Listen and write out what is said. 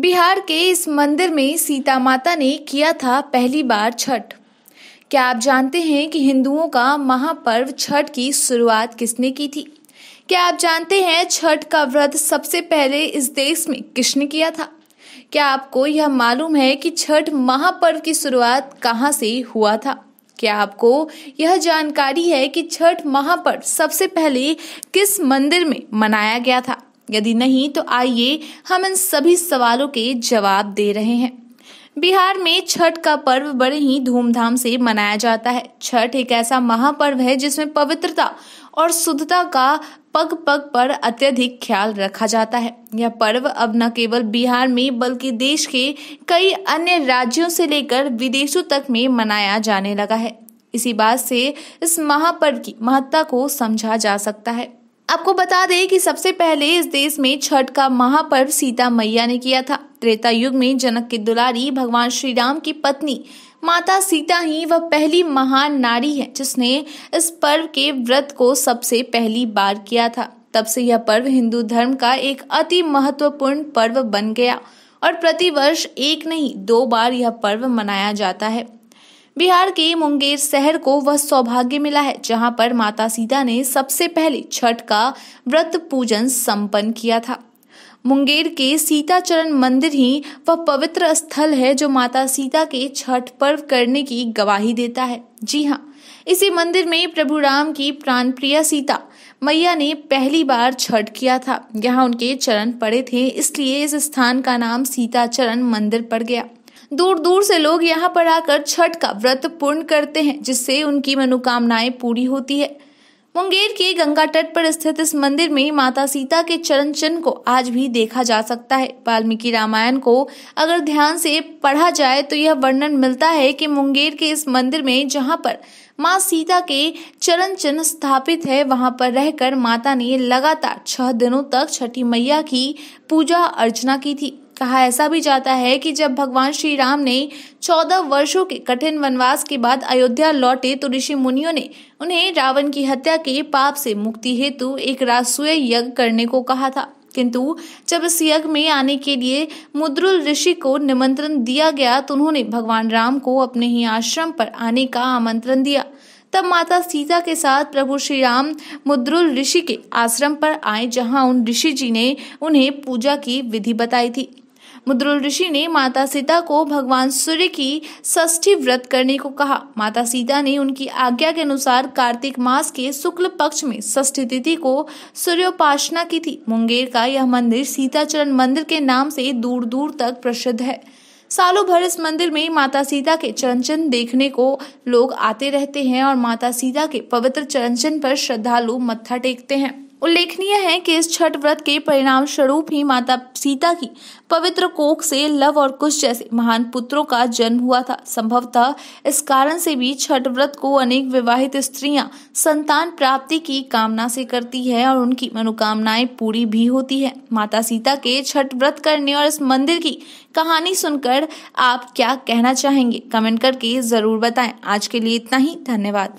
बिहार के इस मंदिर में सीता माता ने किया था पहली बार छठ क्या आप जानते हैं कि हिंदुओं का महापर्व छठ की शुरुआत किसने की थी क्या आप जानते हैं छठ का व्रत सबसे पहले इस देश में किसने किया था क्या आपको यह मालूम है कि छठ महापर्व की शुरुआत कहाँ से हुआ था क्या आपको यह जानकारी है कि छठ महापर्व सबसे पहले किस मंदिर में मनाया गया था यदि नहीं तो आइए हम इन सभी सवालों के जवाब दे रहे हैं बिहार में छठ का पर्व बड़े ही धूमधाम से मनाया जाता है छठ एक ऐसा महापर्व है जिसमें पवित्रता और शुद्धता का पग पग पर अत्यधिक ख्याल रखा जाता है यह पर्व अब न केवल बिहार में बल्कि देश के कई अन्य राज्यों से लेकर विदेशों तक में मनाया जाने लगा है इसी बात से इस महापर्व की महत्ता को समझा जा सकता है आपको बता दें कि सबसे पहले इस देश में छठ का महापर्व सीता मैया ने किया था त्रेता युग में जनक की दुलारी भगवान श्री राम की पत्नी माता सीता ही वह पहली महान नारी है जिसने इस पर्व के व्रत को सबसे पहली बार किया था तब से यह पर्व हिंदू धर्म का एक अति महत्वपूर्ण पर्व बन गया और प्रतिवर्ष एक नहीं दो बार यह पर्व मनाया जाता है बिहार के मुंगेर शहर को वह सौभाग्य मिला है जहां पर माता सीता ने सबसे पहले छठ का व्रत पूजन संपन्न किया था मुंगेर के सीताचरण मंदिर ही वह पवित्र स्थल है जो माता सीता के छठ पर्व करने की गवाही देता है जी हाँ इसी मंदिर में प्रभु राम की प्राण प्रिया सीता मैया ने पहली बार छठ किया था यहाँ उनके चरण पड़े थे इसलिए इस स्थान का नाम सीताचरण मंदिर पड़ गया दूर दूर से लोग यहाँ पर आकर छठ का व्रत पूर्ण करते हैं जिससे उनकी मनोकामनाएं पूरी होती है मुंगेर के गंगा तट पर स्थित इस मंदिर में माता सीता के चरण चिन्ह को आज भी देखा जा सकता है वाल्मीकि रामायण को अगर ध्यान से पढ़ा जाए तो यह वर्णन मिलता है कि मुंगेर के इस मंदिर में जहां पर माँ सीता के चरण चिन्ह स्थापित है वहां पर रहकर माता ने लगातार छह दिनों तक छठी मैया की पूजा अर्चना की थी कहा ऐसा भी जाता है कि जब भगवान श्री राम ने चौदह वर्षों के कठिन वनवास के बाद अयोध्या लौटे तो ऋषि मुनियों ने उन्हें रावण की हत्या के पाप से मुक्ति हेतु एक रासुए यज्ञ करने को कहा था किंतु जब इस यज्ञ में आने के लिए मुद्रुल ऋषि को निमंत्रण दिया गया तो उन्होंने भगवान राम को अपने ही आश्रम पर आने का आमंत्रण दिया तब माता सीता के साथ प्रभु श्री राम मुद्रुल ऋषि के आश्रम पर आए जहां उन ऋषि जी ने उन्हें पूजा की विधि बताई थी मुद्रुल ऋषि ने माता सीता को भगवान सूर्य की षष्ठी व्रत करने को कहा माता सीता ने उनकी आज्ञा के अनुसार कार्तिक मास के शुक्ल पक्ष में षष्ठी तिथि को सूर्योपासना की थी मुंगेर का यह मंदिर सीताचरण मंदिर के नाम से दूर दूर तक प्रसिद्ध है सालों भर इस मंदिर में माता सीता के चरणचन देखने को लोग आते रहते हैं और माता सीता के पवित्र चरणचन पर श्रद्धालु मत्था टेकते हैं उल्लेखनीय है कि इस छठ व्रत के परिणाम स्वरूप ही माता सीता की पवित्र कोख से लव और कुश जैसे महान पुत्रों का जन्म हुआ था संभवतः इस कारण से भी छठ व्रत को अनेक विवाहित स्त्रियां संतान प्राप्ति की कामना से करती है और उनकी मनोकामनाएं पूरी भी होती है माता सीता के छठ व्रत करने और इस मंदिर की कहानी सुनकर आप क्या कहना चाहेंगे कमेंट करके जरूर बताएं आज के लिए इतना ही धन्यवाद